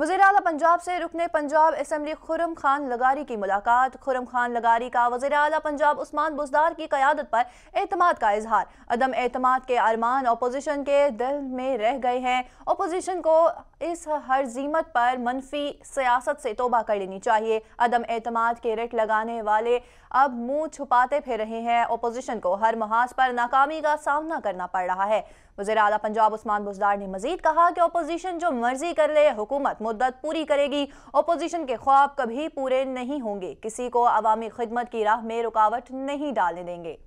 वजीर अल पंजाब से रुकने पंजाब असम्बली खुरम खान लगारी की मुलाकात खुरम खान लगारी का वजीर अली पंजाब उस्मान बुजदार की क्यादत पर अतमाद का इजहार अदम एतम के अरमान अपोजिशन के दिल में रह गए हैं अपोजिशन को इस हर जीमत पर मनफी सियासत से तोबा कर लेनी चाहिए अदम एतम के रेट लगाने वाले अब मुंह छुपाते फिर रहे हैं अपोजिशन को हर महाज पर नाकामी का सामना करना पड़ रहा है वजीर अला पंजाब उस्मान बुजदार ने मजीद कहा कि अपोजिशन जो मर्जी कर ले हुकूमत मुद्दत पूरी करेगी अपोजिशन के ख्वाब कभी पूरे नहीं होंगे किसी को अवामी खिदमत की राह में रुकावट नहीं डालने देंगे